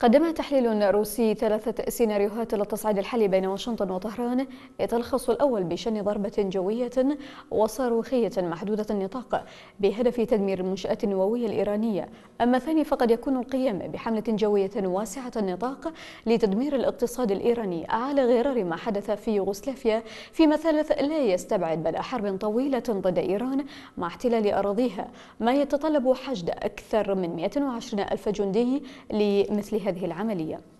قدم تحليل روسي ثلاثة سيناريوهات للتصعيد الحالي بين واشنطن وطهران يتلخص الأول بشن ضربة جوية وصاروخية محدودة النطاق بهدف تدمير المنشآت النووية الإيرانية أما ثاني فقد يكون القيام بحملة جوية واسعة النطاق لتدمير الاقتصاد الإيراني على غرار ما حدث في يوغوسلافيا فيما ثالث لا يستبعد بدء حرب طويلة ضد إيران مع احتلال أراضيها ما يتطلب حشد أكثر من 120 ألف جندي لمثل هذه العملية